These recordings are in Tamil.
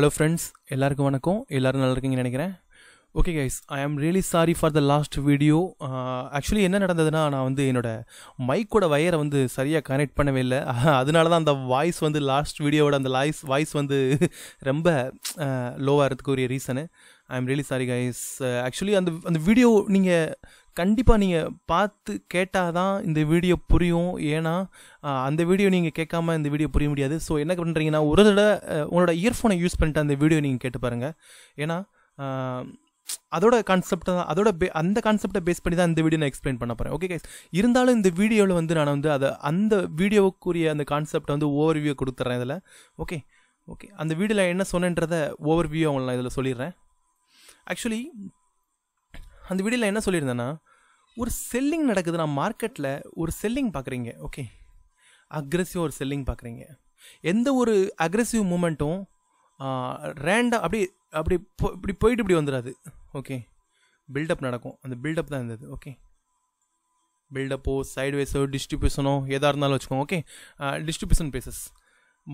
ஹலோ ஃப்ரெண்ட்ஸ் எல்லாருக்கும் வணக்கம் எல்லோரும் நல்லா இருக்கீங்கன்னு நினைக்கிறேன் okay guys I am really sorry for the last video actually என்ன நடந்ததுன்னா நான் வந்து என்னோடய மைக்கோட வயரை வந்து சரியாக கனெக்ட் பண்ணவே இல்லை அதனால தான் அந்த வாய்ஸ் வந்து லாஸ்ட் வீடியோவோட அந்த லாய்ஸ் வாய்ஸ் வந்து ரொம்ப லோவாகிறதுக்கு உரிய reason I am really sorry guys actually அந்த அந்த வீடியோ நீங்கள் கண்டிப்பாக நீங்கள் பார்த்து கேட்டால் தான் இந்த வீடியோ புரியும் ஏன்னா அந்த வீடியோ நீங்கள் கேட்காம இந்த வீடியோ புரிய முடியாது ஸோ என்ன பண்ணுறீங்கன்னா ஒரு தடவை உங்களோட இயர்ஃபோனை யூஸ் பண்ணிட்டு அந்த வீடியோ நீங்கள் கேட்டு பாருங்கள் ஏன்னா அதோட கான்செப்ட் தான் அதோட பே அந்த கான்செப்டை பேஸ் பண்ணி தான் இந்த வீடியோ நான் எக்ஸ்பிளைன் பண்ண போகிறேன் ஓகே கைஸ் இருந்தாலும் இந்த வீடியோவில் வந்து நான் வந்து அதை அந்த வீடியோவுக்குரிய அந்த கான்செப்டை வந்து ஓவர் கொடுத்துட்றேன் இதில் ஓகே ஓகே அந்த வீடியோவில் என்ன சொன்னேன்றதை ஓவர் வியூ நான் இதில் சொல்லிடுறேன் ஆக்சுவலி அந்த வீடியோவில் என்ன சொல்லியிருந்தேன்னா ஒரு செல்லிங் நடக்குதுன்னா மார்க்கெட்டில் ஒரு செல்லிங் பார்க்குறீங்க ஓகே அக்ரெசிவாக ஒரு செல்லிங் பார்க்குறீங்க எந்த ஒரு அக்ரெசிவ் மூமெண்ட்டும் ரேண்டாக அப்படி அப்படி இப்படி போயிட்டு இப்படி வந்துடாது ஓகே பில்டப் நடக்கும் அந்த பில்டப் தான் இருந்தது ஓகே பில்டப்போ சைட்வேஸோ டிஸ்ட்ரிபியூஷனோ எதாக இருந்தாலும் வச்சுக்கோங்க ஓகே டிஸ்ட்ரிபியூஷன் பேசஸ்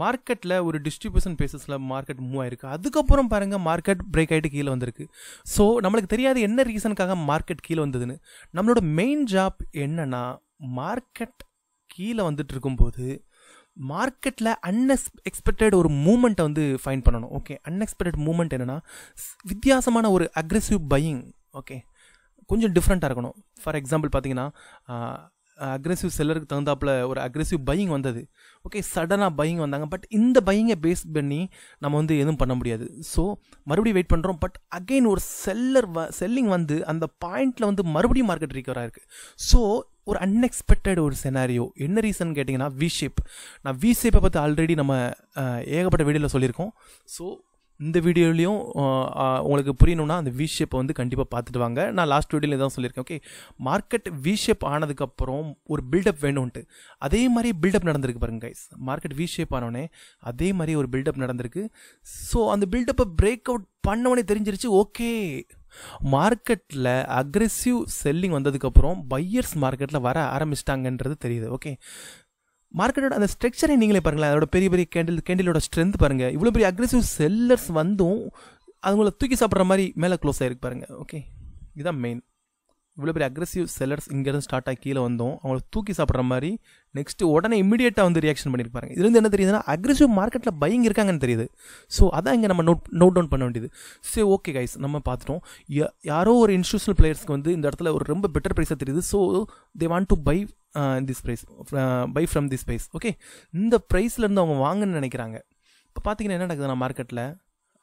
மார்க்கெட்டில் ஒரு டிஸ்ட்ரிபியூஷன் பேசஸில் மார்க்கெட் மூவ் ஆயிருக்கு அதுக்கப்புறம் பாருங்கள் மார்க்கெட் பிரேக் ஆகிட்டு கீழே வந்திருக்கு ஸோ நம்மளுக்கு தெரியாது என்ன ரீசனுக்காக மார்க்கெட் கீழே வந்ததுன்னு நம்மளோட மெயின் ஜாப் என்னன்னா மார்க்கெட் கீழே வந்துட்டு இருக்கும்போது மார்க்கெட்டில் அன்எக்ஸ் எக்ஸ்பெக்டட் ஒரு மூமெண்ட்டை வந்து ஃபைன் பண்ணணும் ஓகே அன்எக்ஸ்பெக்டட் மூமெண்ட் என்னென்னா வித்தியாசமான ஒரு அக்ரெசிவ் பையிங் ஓகே கொஞ்சம் டிஃப்ரெண்ட்டாக இருக்கணும் ஃபார் எக்ஸாம்பிள் பார்த்தீங்கன்னா அக்ரெசிவ் செல்லருக்கு தகுந்தாப்பில் ஒரு அக்ரெசிவ் பையிங் வந்தது ஓகே சடனாக பையிங் வந்தாங்க பட் இந்த பையிங்கை பேஸ் பண்ணி நம்ம வந்து எதுவும் பண்ண முடியாது ஸோ மறுபடியும் வெயிட் பண்ணுறோம் பட் அகெயின் ஒரு செல்லர் வ செல்லிங் வந்து அந்த பாயிண்டில் வந்து மறுபடியும் மார்க்கெட் ரீக்கவராக இருக்குது ஸோ ஒரு அன்எக்ஸ்பெக்டட் ஒரு செனாரியோ என்ன ரீசன் கேட்டிங்கன்னா வி ஷேப் நான் வி ஷேப்பை பற்றி ஆல்ரெடி நம்ம ஏகப்பட்ட வீடியோவில் சொல்லியிருக்கோம் ஸோ இந்த வீடியோலையும் உங்களுக்கு புரியணும்னா அந்த விஷேப்பை ஷேப்பை வந்து கண்டிப்பாக பார்த்துட்டு வாங்க நான் லாஸ்ட் வீடியோவில் தான் சொல்லியிருக்கேன் ஓகே மார்க்கெட் விஷேப் ஷேப் ஆனதுக்கப்புறம் ஒரு பில்டப் வேணும்ன்ட்டு அதே மாதிரி பில்டப் நடந்திருக்கு பாருங்க கைஸ் மார்க்கெட் விஷேப் ஷேப் ஆனோடனே அதே மாதிரி ஒரு பில்டப் நடந்திருக்கு ஸோ அந்த பில்டப்பை பிரேக் அவுட் பண்ணவொடனே தெரிஞ்சிருச்சு ஓகே மார்க்கெட்டில் அக்ரெசிவ் செல்லிங் வந்ததுக்கப்புறம் பையர்ஸ் மார்க்கெட்டில் வர ஆரம்பிச்சிட்டாங்கன்றது தெரியுது ஓகே மார்க்கெட்டோட அந்த ஸ்ட்ரக்சரை நீங்களே பாருங்களேன் அதோட பெரிய பெரிய கேண்டில் கேண்டிலோட ஸ்ட்ரென்த் பாருங்கள் இவ்வளோ பெரிய அக்ரெசிவ் செல்லர்ஸ் வந்தும் அவங்கள தூக்கி சாப்பிட்ற மாதிரி மேலே க்ளோஸ் ஆகிருக்கு பாருங்கள் ஓகே இதுதான் மெயின் இவ்வளோ பெரிய அக்ரெசிவ் செல்லர்ஸ் இங்கேருந்து ஸ்டார்ட் ஆகி கீழே வந்தோம் அவங்கள தூக்கி சாப்பிட்ற மாதிரி நெக்ஸ்ட்டு உடனே இமீடியட்டாக வந்து ரியாக்ஷன் பண்ணியிருப்பாங்க இதுலேருந்து என்ன தெரியுதுன்னா அக்ரெசிவ் மார்க்கெட்டில் பையிங் இருக்காங்கன்னு தெரியுது ஸோ அதான் இங்கே நம்ம நோட் நோட் டவுன் பண்ண வேண்டியது சரி ஓகே கைஸ் நம்ம பார்த்துட்டோம் யாரோ ஒரு இன்ஸ்டியூஷனல் பிளேயர்ஸ்க்கு வந்து இந்த இடத்துல ஒரு ரொம்ப பெட்டர் ப்ரைஸாக தெரியுது so they want to buy this price buy from this price okay இந்த ப்ரைஸ்லேருந்து அவங்க வாங்கன்னு நினைக்கிறாங்க இப்போ பார்த்தீங்கன்னா என்ன நடக்குதுன்னா மார்க்கெட்டில்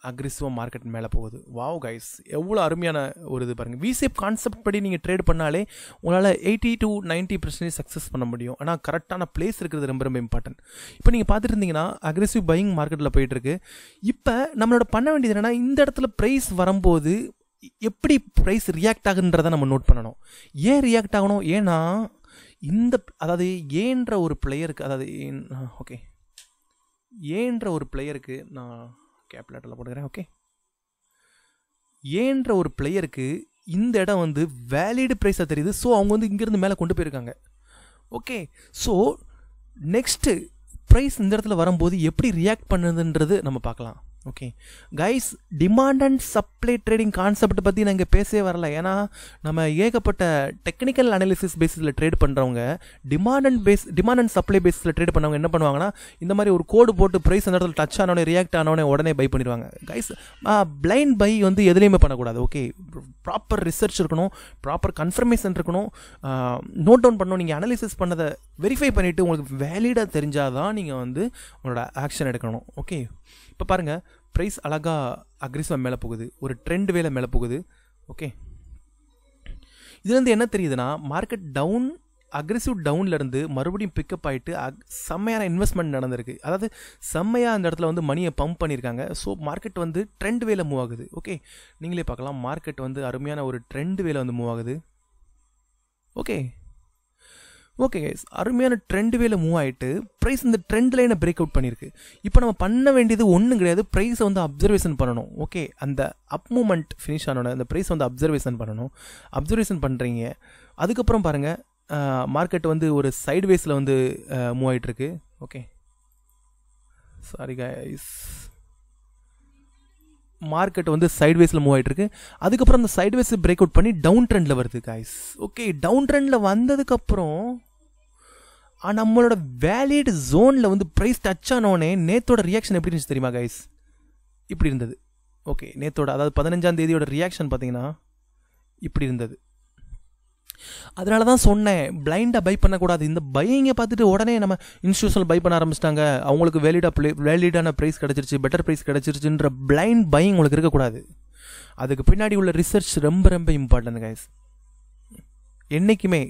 அக்ரெசிவாக மார்க்கெட் மேலே போகுது வாவ் கைஸ் எவ்வளோ அருமையான ஒரு இது பாருங்கள் விசேப் கான்செப்ட் படி நீங்கள் ட்ரேட் பண்ணாலே உங்களால் eighty to ninety percentage success பண்ண முடியும் ஆனால் கரெக்டான பிளேஸ் இருக்கிறது ரொம்ப ரொம்ப இம்பார்ட்டன்ட் இப்போ நீங்கள் பார்த்துட்டு இருந்தீங்கன்னா அக்ரெசிவ் பையிங் மார்க்கெட்டில் போயிட்டுருக்கு இப்போ நம்மளோட பண்ண வேண்டியது என்னென்னா இந்த இடத்துல ப்ரைஸ் வரும்போது எப்படி ப்ரைஸ் ரியாக்ட் ஆகுன்றதை நம்ம நோட் பண்ணணும் ஏன் ரியாக்ட் ஆகணும் ஏன்னா இந்த அதாவது ஏன்ற ஒரு பிளேயருக்கு அதாவது ஓகே ஏன்ற ஒரு பிளேயருக்கு நான் கேப்லேட்டரில் போட்டுக்கிறேன் ஓகே ஏன்ற ஒரு பிளேயருக்கு இந்த இடம் வந்து வேலிடு ப்ரைஸாக தெரியுது ஸோ அவங்க வந்து இங்கேருந்து மேலே கொண்டு போயிருக்காங்க ஓகே ஸோ நெக்ஸ்ட்டு ப்ரைஸ் இந்த இடத்துல வரும்போது எப்படி ரியாக்ட் பண்ணுதுன்றது நம்ம பார்க்கலாம் okay guys demand and supply trading concept பற்றி நாங்கள் பேசவே வரல ஏன்னா நம்ம ஏகப்பட்ட டெக்னிக்கல் அனாலிசிஸ் பேஸில் ட்ரேட் பண்ணுறவங்க demand and base demand and supply பேஸில் ட்ரேட் பண்ணவங்க என்ன பண்ணுவாங்கன்னா இந்த மாதிரி ஒரு கோடு போட்டு ப்ரைஸ் அந்த இடத்துல டச் ஆனோடனே ரியாக்ட் ஆனோடனே உடனே பை பண்ணிடுவாங்க கைஸ் பிளைண்ட் பை வந்து எதுலேயுமே பண்ணக்கூடாது ஓகே ப்ராப்பர் ரிசர்ச் இருக்கணும் ப்ராப்பர் கன்ஃபர்மேஷன் இருக்கணும் நோட் டவுன் பண்ணணும் நீங்கள் அனாலிசிஸ் பண்ணதை வெரிஃபை பண்ணிவிட்டு உங்களுக்கு வேலிடாக தெரிஞ்சால் தான் நீங்கள் வந்து உங்களோட ஆக்ஷன் எடுக்கணும் ஓகே இப்போ பாருங்கள் ப்ரைஸ் அழகாக அக்ரிசிவாக மேலே போகுது ஒரு ட்ரெண்ட் வேலை மேலே போகுது ஓகே இதுலேருந்து என்ன தெரியுதுன்னா மார்க்கெட் டவுன் அக்ரெசிவ் டவுன்லேருந்து மறுபடியும் பிக்கப் ஆகிட்டு அக் செம்மையான இன்வெஸ்ட்மெண்ட் நடந்திருக்கு அதாவது செம்மையாக அந்த இடத்துல வந்து மணியை பம்ப் பண்ணியிருக்காங்க ஸோ மார்க்கெட் வந்து ட்ரெண்ட் வேலை மூவ் ஆகுது ஓகே நீங்களே பார்க்கலாம் மார்க்கெட் வந்து அருமையான ஒரு ட்ரெண்ட் வேலை வந்து மூவ் ஆகுது ஓகே ஓகே கைஸ் அருமையான ட்ரெண்ட் வேல மூவ் ஆகிட்டு ப்ரைஸ் இந்த ட்ரெண்ட் லைனை பிரேக் அவுட் பண்ணியிருக்கு இப்போ நம்ம பண்ண வேண்டியது ஒன்றும் கிடையாது ப்ரைஸை வந்து அப்சர்வேஷன் பண்ணணும் ஓகே அந்த அப் மூமெண்ட் ஃபினிஷ் ஆனோட அந்த ப்ரைஸ் வந்து அப்சர்வேஷன் பண்ணணும் அப்சர்வேஷன் பண்ணுறீங்க அதுக்கப்புறம் பாருங்கள் மார்க்கெட் வந்து ஒரு சைடு வந்து மூவ் ஆகிட்டுருக்கு ஓகே சாரி கைஸ் மார்க்கெட் வந்து சைட்வேஸில் மூவ் ஆகிட்டு இருக்கு அதுக்கப்புறம் அந்த சைட்வேஸ் பிரேக் அவுட் பண்ணி டவுன் ட்ரெண்டில் வருது காய்ஸ் ஓகே டவுன் ட்ரெண்டில் வந்ததுக்கப்புறம் நம்மளோட வேலிட் ஜோனில் வந்து ப்ரைஸ் டச் ஆனோடனே நேத்தோட ரியாக்ஷன் எப்படி இருந்துச்சு தெரியுமா கைஸ் இப்படி இருந்தது ஓகே நேத்தோட அதாவது பதினஞ்சாம் தேதியோட ரியாக்ஷன் பார்த்தீங்கன்னா இப்படி இருந்தது அதனால தான் சொன்னேன் பிளைண்டாக பை பண்ணக்கூடாது இந்த பையங்க பார்த்துட்டு உடனே நம்ம இன்ஸ்டியூஷனல் பை பண்ண ஆரம்பிச்சிட்டாங்க அவங்களுக்கு வேலிடாக ப்ளே வேலிடான ப்ரைஸ் கிடச்சிருச்சு பெட்டர் ப்ரைஸ் கிடச்சிருச்சுன்ற பிளைண்ட் பை உங்களுக்கு இருக்கக்கூடாது அதுக்கு பின்னாடி உள்ள ரிசர்ச் ரொம்ப ரொம்ப இம்பார்ட்டன்ட் கைஸ் என்றைக்குமே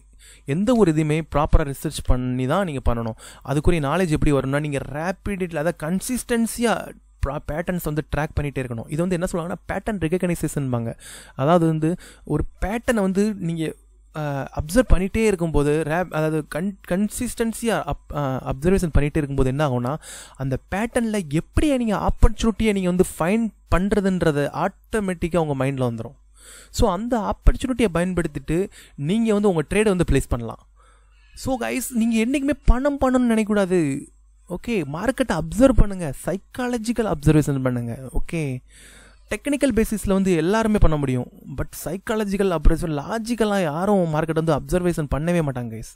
எந்த ஒரு இதுவுமே ப்ராப்பராக ரிசர்ச் பண்ணி தான் நீங்கள் பண்ணணும் அதுக்குரிய நாலேஜ் எப்படி வரும்னா நீங்கள் ரேப்பிடில் அதாவது கன்சிஸ்டன்சியாக ப்ரா பேட்டர்ன்ஸ் வந்து ட்ராக் பண்ணிகிட்டே இருக்கணும் இது வந்து என்ன சொல்லுவாங்கன்னா பேட்டர்ன் பாங்க அதாவது வந்து ஒரு பேட்டர்னை வந்து நீங்கள் அப்சர்வ் பண்ணிகிட்டே இருக்கும்போது ரேப் அதாவது கன் கன்சிஸ்டன்சியாக அப் அப்சர்வேஷன் பண்ணிகிட்டே இருக்கும்போது என்ன ஆகும்னா அந்த பேட்டர்னில் எப்படி நீங்கள் ஆப்பர்ச்சுனிட்டியை நீங்கள் வந்து ஃபைன் பண்ணுறதுன்றது ஆட்டோமேட்டிக்காக உங்கள் மைண்டில் வந்துடும் ஸோ அந்த ஆப்பர்ச்சுனிட்டியை பயன்படுத்திட்டு நீங்கள் வந்து உங்கள் ட்ரேடை வந்து ப்ளேஸ் பண்ணலாம் ஸோ கைஸ் நீங்கள் என்றைக்குமே பணம் பண்ணணும்னு நினைக்கக்கூடாது ஓகே மார்க்கெட்டை அப்சர்வ் பண்ணுங்கள் சைக்காலஜிக்கல் அப்சர்வேஷன் பண்ணுங்கள் ஓகே டெக்னிக்கல் பேசிஸில் வந்து எல்லாருமே பண்ண முடியும் பட் சைக்காலஜிக்கல் அப்ரேஷன் லாஜிக்கலாக யாரும் மார்க்கெட் வந்து அப்சர்வேஷன் பண்ணவே மாட்டாங்க கைஸ்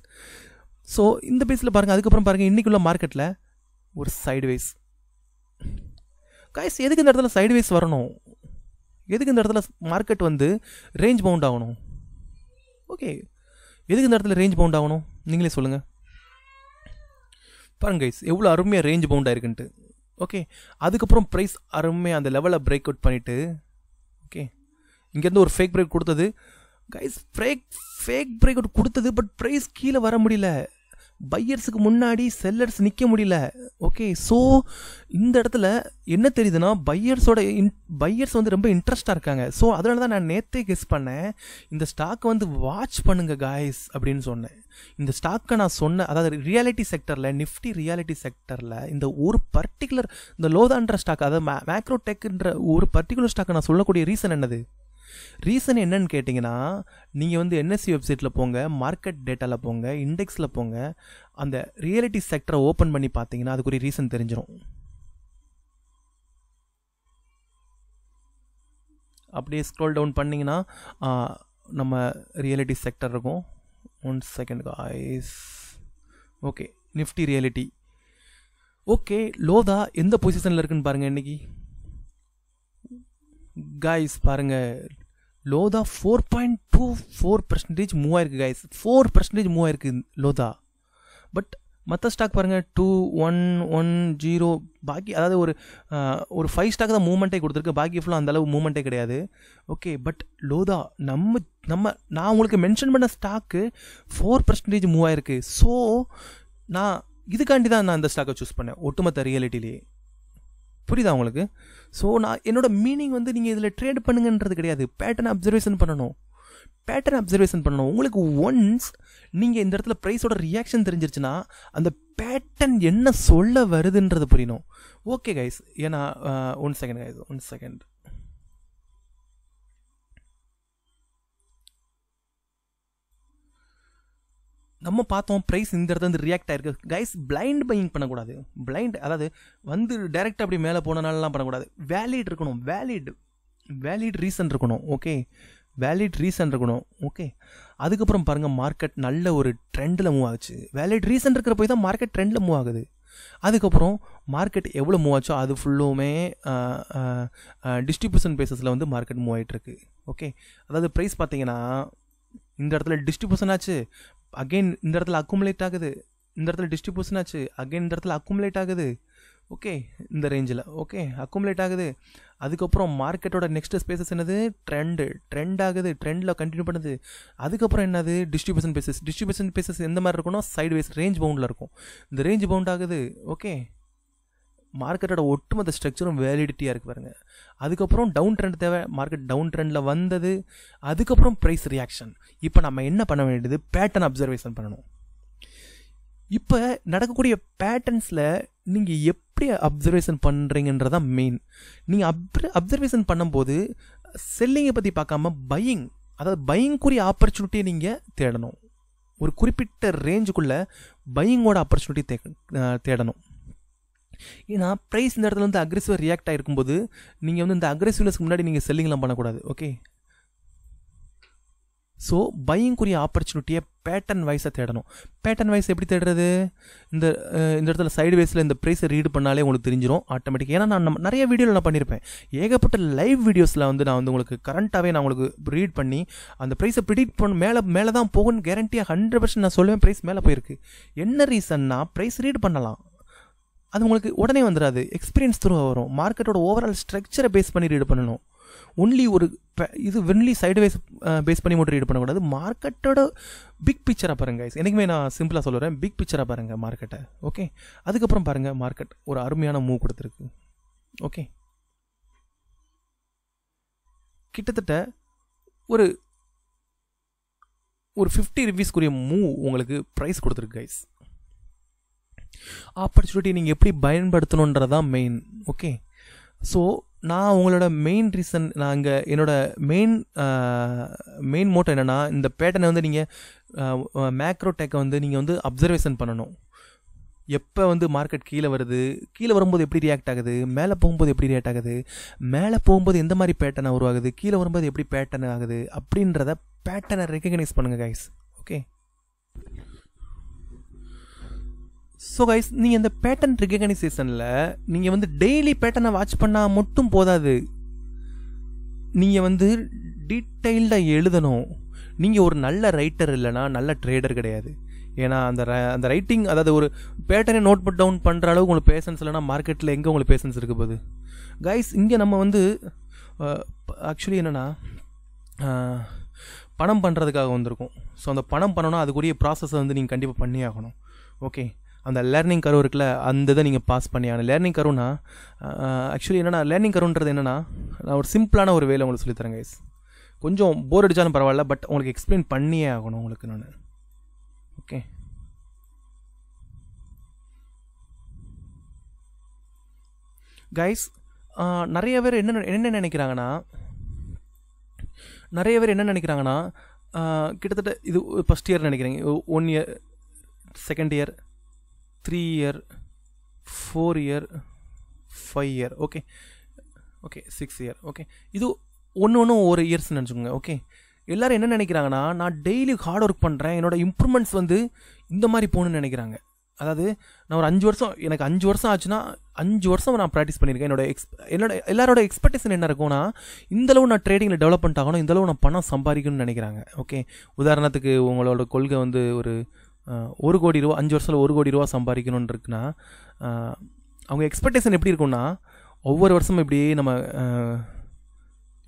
ஸோ இந்த பேஸில் பாருங்கள் அதுக்கப்புறம் பாருங்கள் இன்றைக்குள்ள மார்க்கெட்டில் ஒரு சைடுவேஸ் கைஸ் எதுக்கு இந்த இடத்துல சைடுவேஸ் வரணும் எதுக்கு இந்த இடத்துல மார்க்கெட் வந்து ரேஞ்ச் பவுண்ட் ஆகணும் ஓகே எதுக்கு இந்த இடத்துல ரேஞ்ச் பவுண்ட் ஆகணும் நீங்களே சொல்லுங்கள் பாருங்கள் கைஸ் எவ்வளோ அருமையாக ரேஞ்ச் பவுண்ட் ஆயிருக்குன்ட்டு ஓகே அதுக்கப்புறம் ப்ரைஸ் அருமையாக அந்த லெவலை பிரேக் அவுட் பண்ணிவிட்டு ஓகே இங்கேருந்து ஒரு ஃபேக் பிரேக் கொடுத்தது guys break fake break out கொடுத்தது பட் ப்ரைஸ் கீழே வர முடியல பையர்ஸுக்கு முன்னாடி செல்லர்ஸ் நிற்க முடியல ஓகே ஸோ இந்த இடத்துல என்ன தெரியுதுன்னா பையர்ஸோட இன் பையர்ஸ் வந்து ரொம்ப இன்ட்ரெஸ்டாக இருக்காங்க ஸோ அதனால தான் நான் நேற்றே கெஸ் பண்ணேன் இந்த ஸ்டாக்கை வந்து வாட்ச் பண்ணுங்கள் காய்ஸ் அப்படின்னு சொன்னேன் இந்த ஸ்டாக்கை நான் சொன்ன அதாவது ரியாலிட்டி செக்டரில் நிஃப்டி ரியாலிட்டி செக்டரில் இந்த ஒரு பர்டிகுலர் இந்த லோதான்ற ஸ்டாக் அதாவது டெக்குன்ற ஒரு பர்டிகுலர் ஸ்டாக்கை நான் சொல்லக்கூடிய ரீசன் என்னது ரீசன் என்னன்னு கேட்டிங்கன்னா நீங்கள் வந்து என்எஸ்சி வெப்சைட்டில் e போங்க மார்க்கெட் டேட்டாவில் போங்க இண்டெக்ஸில் போங்க அந்த ரியலிட்டி செக்டரை ஓப்பன் பண்ணி பார்த்தீங்கன்னா அதுக்குரிய ரீசன் தெரிஞ்சிடும் அப்படியே ஸ்க்ரோல் டவுன் பண்ணிங்கன்னா நம்ம ரியலிட்டி செக்டர் இருக்கும் one second guys okay Nifty reality okay Lodha எந்த பொசிஷனில் இருக்குன்னு பாருங்கள் இன்றைக்கி காய்ஸ் பாருங்கள் Lodha four point two four percentage move ஆயிருக்கு கைஸ் ஃபோர் பர்சன்டேஜ் மூவ் ஆயிருக்கு லோதா பட் மற்ற ஸ்டாக் பாருங்கள் டூ ஒன் ஒன் ஜீரோ பாக்கி அதாவது ஒரு ஒரு ஃபைவ் ஸ்டாக் தான் மூமெண்ட்டே கொடுத்துருக்கு பாக்கி ஃபுல்லாக அளவு மூமெண்ட்டே கிடையாது ஓகே பட் லோதா நம்ம நம்ம நான் உங்களுக்கு மென்ஷன் பண்ண ஸ்டாக்கு ஃபோர் பர்சன்டேஜ் மூவ் ஆயிருக்கு ஸோ நான் இதுக்காண்டி தான் நான் அந்த ஸ்டாக்கை சூஸ் பண்ணேன் ஒட்டுமொத்த ரியாலிட்டிலேயே புரியுதா உங்களுக்கு ஸோ நான் என்னோட மீனிங் வந்து நீங்கள் இதில் ட்ரேட் பண்ணுங்கன்றது கிடையாது பேட்டர்ன் அப்சர்வேஷன் பண்ணணும் பேட்டர்ன் அப்சர்வேஷன் பண்ணணும் உங்களுக்கு ஒன்ஸ் நீங்கள் இந்த இடத்துல ப்ரைஸோட ரியாக்ஷன் தெரிஞ்சிருச்சுன்னா அந்த பேட்டர்ன் என்ன சொல்ல வருதுன்றது புரியணும் ஓகே கைஸ் ஏன்னா one second guys one second நம்ம பார்த்தோம் ப்ரைஸ் இந்த இடத்துல வந்து ரியாக்ட் ஆயிருக்கு கைஸ் பிளைண்ட் பையிங் பண்ணக்கூடாது பிளைண்ட் அதாவது வந்து டைரெக்ட் அப்படி மேலே போனனாலலாம் பண்ணக்கூடாது வேலிட் இருக்கணும் வேலிட் வேலிட் ரீசன் இருக்கணும் ஓகே வேலிட் ரீசன் இருக்கணும் ஓகே அதுக்கப்புறம் பாருங்கள் மார்க்கெட் நல்ல ஒரு ட்ரெண்டில் மூவ் ஆச்சு வேலிட் ரீசன் இருக்கிற போய் தான் மார்க்கெட் ட்ரெண்டில் மூவ் ஆகுது அதுக்கப்புறம் மார்க்கெட் எவ்வளோ மூவ் ஆச்சோ அது ஃபுல்லுமே டிஸ்ட்ரிபியூஷன் பேசஸில் வந்து மார்க்கெட் மூவ் ஆகிட்டு இருக்குது ஓகே அதாவது ப்ரைஸ் பார்த்தீங்கன்னா இந்த இடத்துல டிஸ்ட்ரிபியூஷன் ஆச்சு அகெயின் இந்த இடத்துல அக்குமுலேட் ஆகுது இந்த இடத்துல டிஸ்ட்ரிபியூஷன் ஆச்சு அகெயின் இந்த இடத்துல அக்குமுலேட் ஆகுது ஓகே இந்த ரேஞ்சில் ஓகே அக்குமுலேட் ஆகுது அதுக்கப்புறம் மார்க்கெட்டோட நெக்ஸ்ட் ஸ்பேசஸ் என்னது ட்ரெண்டு ட்ரெண்ட் ஆகுது ட்ரெண்டில் கண்டினியூ பண்ணுது அதுக்கப்புறம் என்னது டிஸ்ட்ரிபியூஷன் பேசஸ் டிஸ்ட்ரிபியூஷன் பேசஸ் எந்த மாதிரி இருக்கணும் சைடு வைஸ் ரேஞ்ச் பவுண்டில் இருக்கும் இந்த ரேஞ்ச் பவுண்ட் ஆகுது ஓகே மார்க்கெட்டோட ஒட்டுமொத்த ஸ்ட்ரக்சரும் வேலிடிட்டியாக இருக்குது பாருங்கள் அதுக்கப்புறம் டவுன் ட்ரெண்ட் தேவை மார்க்கெட் டவுன் ட்ரெண்டில் வந்தது அதுக்கப்புறம் ப்ரைஸ் ரியாக்ஷன் இப்போ நம்ம என்ன பண்ண வேண்டியது பேட்டர்ன் அப்சர்வேஷன் பண்ணணும் இப்போ நடக்கக்கூடிய பேட்டர்ன்ஸில் நீங்கள் எப்படி அப்சர்வேஷன் பண்ணுறீங்கன்றது தான் மெயின் நீங்கள் அப் அப்சர்வேஷன் பண்ணும்போது செல்லிங்கை பற்றி பார்க்காம பையிங் அதாவது பையிங்குரிய ஆப்பர்ச்சுனிட்டியை நீங்கள் தேடணும் ஒரு குறிப்பிட்ட ரேஞ்சுக்குள்ளே பையிங்கோட ஆப்பர்ச்சுனிட்டி தேடணும் ஏன்னா ப்ரைஸ் இந்த இடத்துல வந்து அக்ரெசிவாக ரியாக்ட் ஆகிருக்கும்போது நீங்கள் வந்து இந்த அக்ரெசிவ்னஸ்க்கு முன்னாடி நீங்கள் செல்லிங்லாம் பண்ணக்கூடாது ஓகே ஸோ பையங்குரிய ஆப்பர்ச்சுனிட்டியை பேட்டர்ன் வைஸாக தேடணும் பேட்டர்ன் வைஸ் எப்படி தேடுறது இந்த இந்த இடத்துல சைடு வைஸில் இந்த ப்ரைஸை ரீடு பண்ணாலே உங்களுக்கு தெரிஞ்சிடும் ஆட்டோமேட்டிக் ஏன்னா நான் நிறைய வீடியோவில் நான் பண்ணியிருப்பேன் ஏகப்பட்ட லைவ் வீடியோஸில் வந்து நான் வந்து உங்களுக்கு கரண்ட்டாகவே நான் உங்களுக்கு ரீட் பண்ணி அந்த ப்ரைஸை ப்ரிடிக்ட் பண்ண மேலே மேலே தான் போகணும்னு கேரண்டியாக ஹண்ட்ரட் பர்சன்ட் நான் சொல்லுவேன் ப்ரைஸ் மேலே போயிருக்கு என்ன ரீசன்னா ப்ரைஸ் ரீட் பண்ணலாம் அது உங்களுக்கு உடனே வந்துடாது எக்ஸ்பீரியன்ஸ் த்ரூவாக வரும் மார்க்கெட்டோட ஓவரால் ஸ்ட்ரக்சரை பேஸ் பண்ணி ரீட் பண்ணணும் ஒன்லி ஒரு இது வென்லி சைடுவேஸ் பேஸ் பண்ணி மட்டும் ரீட் பண்ணக்கூடாது மார்க்கெட்டோட பிக் பிக்சராக பாருங்கள் என்றைக்குமே நான் சிம்பிளாக சொல்லுறேன் பிக் பிக்சராக பாருங்கள் மார்க்கெட்டை ஓகே அதுக்கப்புறம் பாருங்கள் மார்க்கெட் ஒரு அருமையான மூவ் கொடுத்துருக்கு ஓகே கிட்டத்தட்ட ஒரு ஒரு ஃபிஃப்டி ருபீஸ்க்குரிய மூவ் உங்களுக்கு ப்ரைஸ் கொடுத்துருக்கு கைஸ் ஆப்பர்ச்சுனிட்டி நீங்கள் எப்படி பயன்படுத்தணுன்றது தான் மெயின் ஓகே ஸோ நான் உங்களோட மெயின் ரீசன் நான் இங்கே என்னோடய மெயின் மெயின் மோட்டோ என்னென்னா இந்த பேட்டனை வந்து நீங்கள் மேக்ரோ டேக்கை வந்து நீங்கள் வந்து அப்சர்வேஷன் பண்ணணும் எப்போ வந்து மார்க்கெட் கீழே வருது கீழே வரும்போது எப்படி ரியாக்ட் ஆகுது மேலே போகும்போது எப்படி ரியாக்ட் ஆகுது மேலே போகும்போது எந்த மாதிரி பேட்டனை உருவாகுது கீழே வரும்போது எப்படி பேட்டன் ஆகுது அப்படின்றத பேட்டனை ரெக்கக்னைஸ் பண்ணுங்கள் கைஸ் ஓகே ஸோ கைஸ் நீங்கள் இந்த பேட்டர்ன் ரிகனைசேஷனில் நீங்கள் வந்து டெய்லி பேட்டர்னை வாட்ச் பண்ணால் மட்டும் போதாது நீங்கள் வந்து டீட்டெயில்டாக எழுதணும் நீங்கள் ஒரு நல்ல ரைட்டர் இல்லைனா நல்ல ட்ரேடர் கிடையாது ஏன்னா அந்த அந்த ரைட்டிங் அதாவது ஒரு பேட்டர்னே நோட் பட் டவுன் பண்ணுற அளவுக்கு உங்களுக்கு பேஷன்ஸ் இல்லைனா மார்க்கெட்டில் எங்கே உங்களுக்கு பேஷன்ஸ் இருக்க போகுது கைஸ் இங்கே நம்ம வந்து ஆக்சுவலி என்னென்னா பணம் பண்ணுறதுக்காக வந்திருக்கும் ஸோ அந்த பணம் பண்ணோன்னா அதுக்குரிய ப்ராசஸை வந்து நீங்கள் கண்டிப்பாக பண்ணி ஆகணும் ஓகே அந்த லேர்னிங் கரு இருக்குல்ல அந்த இதை நீங்கள் பாஸ் பண்ணி ஆகணும் லேர்னிங் கரோனா ஆக்சுவலி என்னென்னா லேர்னிங் கருன்றது என்னென்னா நான் ஒரு சிம்பிளான ஒரு வேலை உங்களுக்கு சொல்லித்தரேன் கைஸ் கொஞ்சம் போர் அடித்தாலும் பரவாயில்ல பட் உங்களுக்கு எக்ஸ்பிளைன் பண்ணியே ஆகணும் உங்களுக்கு நான் ஓகே கைஸ் நிறைய பேர் என்ன என்ன நினைக்கிறாங்கன்னா நிறைய பேர் என்ன நினைக்கிறாங்கன்னா கிட்டத்தட்ட இது ஃபஸ்ட் இயர் நினைக்கிறீங்க one year second year three year four year five year okay okay six year okay இது ஒன்று ஒன்று ஒவ்வொரு இயர்ஸ்னு நினச்சிக்கோங்க ஓகே எல்லோரும் என்ன நினைக்கிறாங்கன்னா நான் டெய்லி ஹார்ட் ஒர்க் பண்ணுறேன் என்னோடய இம்ப்ரூவ்மெண்ட்ஸ் வந்து இந்த மாதிரி போகணுன்னு நினைக்கிறாங்க அதாவது நான் ஒரு அஞ்சு வருஷம் எனக்கு அஞ்சு வருஷம் ஆச்சுன்னா அஞ்சு வருஷம் நான் ப்ராக்டிஸ் பண்ணியிருக்கேன் என்னோட எக்ஸ் என்னோட எல்லாரோட எக்ஸ்பெக்டேஷன் என்ன இருக்கும்னா இந்தளவு நான் ட்ரேடிங்கில் டெவலப்மெண்ட் ஆகணும் இந்தளவு நான் பணம் சம்பாதிக்கணும்னு நினைக்கிறாங்க ஓகே உதாரணத்துக்கு உங்களோட கொள்கை வந்து ஒரு ஒரு கோடி ரூபா அஞ்சு வருஷத்தில் ஒரு கோடி ரூபா சம்பாதிக்கணும்னு இருக்குன்னா அவங்க எக்ஸ்பெக்டேஷன் எப்படி இருக்கும்னா ஒவ்வொரு வருஷமும் இப்படி நம்ம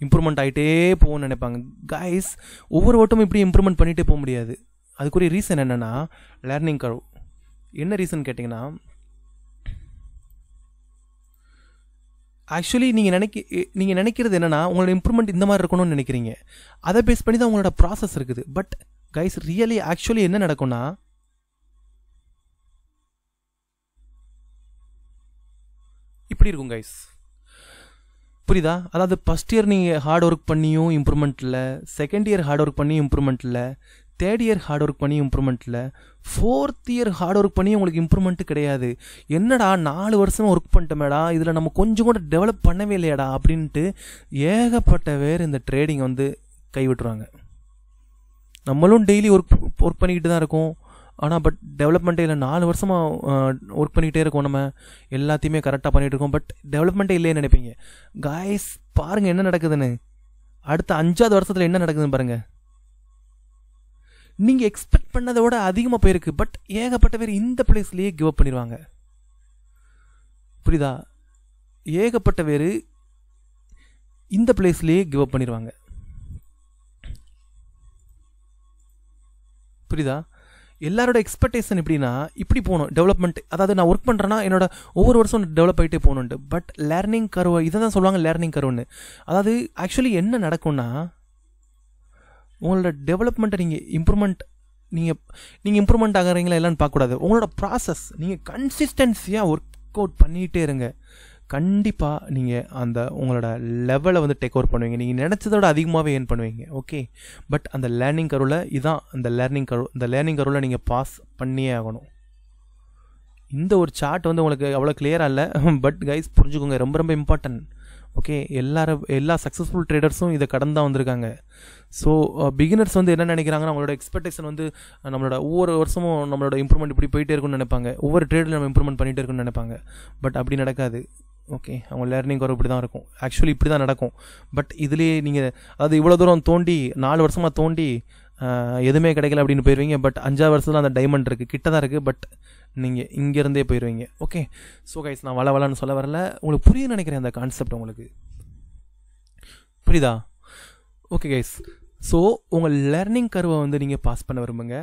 இம்ப்ரூவ்மெண்ட் ஆகிட்டே போகணும்னு நினைப்பாங்க கைஸ் ஒவ்வொரு ஓட்டமும் இப்படி இம்ப்ரூவ்மெண்ட் பண்ணிகிட்டே போக முடியாது அதுக்குரிய ரீசன் என்னென்னா லேர்னிங் கர்வ் என்ன ரீசன் கேட்டிங்கன்னா ஆக்சுவலி நீங்கள் நினைக்க நீங்கள் நினைக்கிறது என்னென்னா உங்களோட இம்ப்ரூவ்மெண்ட் இந்த மாதிரி இருக்கணும்னு நினைக்கிறீங்க அதை பேஸ் பண்ணி தான் உங்களோட ப்ராசஸ் இருக்குது பட் கைஸ் ரியலி ஆக்சுவலி என்ன நடக்கும்னா இப்படி இருக்கும் கைஸ் புரியுதா அதாவது ஃபஸ்ட் இயர் நீங்கள் ஹார்ட் ஒர்க் பண்ணியும் இம்ப்ரூவ்மெண்ட் இல்லை செகண்ட் இயர் ஹார்ட் ஒர்க் பண்ணியும் இம்ப்ரூவ்மெண்ட் இல்லை தேர்ட் இயர் ஹார்ட் ஒர்க் பண்ணியும் இம்ப்ரூவ்மெண்ட் இல்லை ஃபோர்த் இயர் ஹார்ட் ஒர்க் பண்ணி உங்களுக்கு இம்ப்ரூவ்மெண்ட்டு கிடையாது என்னடா நாலு வருஷமாக ஒர்க் பண்ணிட்டோமேடா இதில் நம்ம கொஞ்சம் கூட டெவலப் பண்ணவே இல்லையாடா அப்படின்ட்டு ஏகப்பட்ட பேர் இந்த ட்ரேடிங் வந்து கைவிட்டுருவாங்க நம்மளும் டெய்லி ஒர்க் ஒர்க் பண்ணிக்கிட்டு தான் இருக்கோம் ஆனால் பட் டெவலப்மெண்ட்டே இல்லை நாலு வருஷமாக ஒர்க் பண்ணிக்கிட்டே இருக்கோம் நம்ம எல்லாத்தையுமே கரெக்டாக பண்ணிகிட்டு இருக்கோம் பட் டெவலப்மெண்ட்டே இல்லைன்னு நினைப்பீங்க காய்ஸ் பாருங்கள் என்ன நடக்குதுன்னு அடுத்த அஞ்சாவது வருஷத்தில் என்ன நடக்குதுன்னு பாருங்கள் நீங்கள் எக்ஸ்பெக்ட் பண்ணதை விட அதிகமாக போயிருக்கு பட் ஏகப்பட்ட பேர் இந்த பிளேஸ்லேயே கிவ் அப் பண்ணிடுவாங்க புரியுதா ஏகப்பட்ட பேர் இந்த பிளேஸ்லேயே கிவ் அப் பண்ணிடுவாங்க புரியுதா எல்லாரோட எக்ஸ்பெக்டேஷன் எப்படின்னா இப்படி போகணும் டெவலப்மெண்ட் அதாவது நான் ஒர்க் பண்ணுறேன்னா என்னோட ஒவ்வொரு வருஷம் டெவலப் ஆகிட்டே போகணுண்டு பட் லேர்னிங் கருவை இதை தான் சொல்லுவாங்க லேர்னிங் கருவுன்னு அதாவது ஆக்சுவலி என்ன நடக்கும்னா உங்களோட டெவலப்மெண்ட்டை நீங்கள் இம்ப்ரூவ்மெண்ட் நீங்கள் நீங்கள் இம்ப்ரூவ்மெண்ட் ஆகிறீங்களா இல்லைன்னு பார்க்கக்கூடாது உங்களோட ப்ராசஸ் நீங்கள் கன்சிஸ்டன்சியாக ஒர்க் அவுட் பண்ணிகிட்டே இருங்க கண்டிப்பாக நீங்கள் அந்த உங்களோட லெவலை வந்து டேக் ஓவர் பண்ணுவீங்க நீங்கள் நினச்சதோட அதிகமாகவே ஏர்ன் பண்ணுவீங்க ஓகே பட் அந்த லேர்னிங் கருவில் இதான் அந்த லேர்னிங் கரு இந்த லேர்னிங் கருவில் நீங்கள் பாஸ் பண்ணியே ஆகணும் இந்த ஒரு சார்ட் வந்து உங்களுக்கு அவ்வளோ கிளியராக இல்லை பட் கைஸ் புரிஞ்சுக்கோங்க ரொம்ப ரொம்ப இம்பார்ட்டன்ட் ஓகே எல்லாரும் எல்லா சக்ஸஸ்ஃபுல் ட்ரேடர்ஸும் இதை கடந்து தான் வந்திருக்காங்க ஸோ பிகினர்ஸ் uh, வந்து என்ன நினைக்கிறாங்கன்னா அவங்களோட எக்ஸ்பெக்டேஷன் வந்து நம்மளோட ஒவ்வொரு வருஷமும் நம்மளோட இம்ப்ரூவ்மெண்ட் இப்படி போயிட்டே இருக்குன்னு நினைப்பாங்க ஒவ்வொரு ட்ரேடில் நம்ம இம்ப்ரூவ்மெண்ட் பண்ணிகிட்டே இருக்குன்னு நினைப்பாங்க பட் அப்படி நடக்காது ஓகே அவங்க லேர்னிங் ஒரு இப்படி தான் இருக்கும் ஆக்சுவலி இப்படி தான் நடக்கும் பட் இதுலேயே நீங்கள் அது இவ்வளோ தூரம் தோண்டி நாலு வருஷமாக தோண்டி எதுவுமே கிடைக்கல அப்படின்னு போயிடுவீங்க பட் அஞ்சாவது வருஷத்தில் அந்த டைமண்ட் இருக்குது கிட்ட தான் இருக்குது பட் நீங்கள் இங்கேருந்தே போயிடுவீங்க ஓகே ஸோ கைஸ் நான் வள வளன்னு சொல்ல வரல உங்களுக்கு புரிய நினைக்கிறேன் அந்த கான்செப்ட் உங்களுக்கு புரியுதா ஓகே கைஸ் ஸோ உங்கள் லேர்னிங் கருவை வந்து நீங்கள் பாஸ் பண்ண விரும்புங்க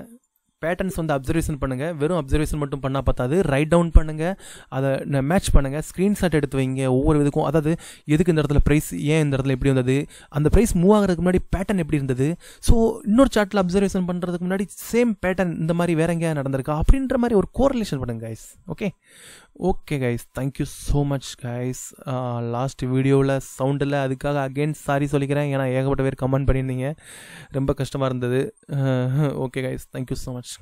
பேட்டர்ன்ஸ் வந்து அப்சர்வேஷன் பண்ணுங்கள் வெறும் அப்சர்வேஷன் மட்டும் பண்ணால் பார்த்தாது ரைட் டவுன் பண்ணுங்கள் அதை மேட்ச் பண்ணுங்கள் ஸ்க்ரீன்ஷாட் எடுத்து வைங்க ஒவ்வொரு இதுக்கும் அதாவது எதுக்கு இந்த இடத்துல ப்ரைஸ் ஏன் இந்த இடத்துல எப்படி வந்தது அந்த ப்ரைஸ் மூவ் ஆகிறதுக்கு முன்னாடி பேட்டர்ன் எப்படி இருந்தது ஸோ இன்னொரு சார்ட்டில் அப்சர்வேஷன் பண்ணுறதுக்கு முன்னாடி சேம் பேட்டர்ன் இந்த மாதிரி வேற எங்கேயா நடந்திருக்கா அப்படின்ற மாதிரி ஒரு கோரிலேஷன் பண்ணுங்கள் guys okay okay guys thank you so much guys last வீடியோவில் சவுண்டில் அதுக்காக அகெயின் சாரி சொல்லிக்கிறேன் ஏன்னா ஏகப்பட்ட பேர் கமெண்ட் பண்ணியிருந்தீங்க ரொம்ப கஷ்டமாக இருந்தது okay guys thank you so much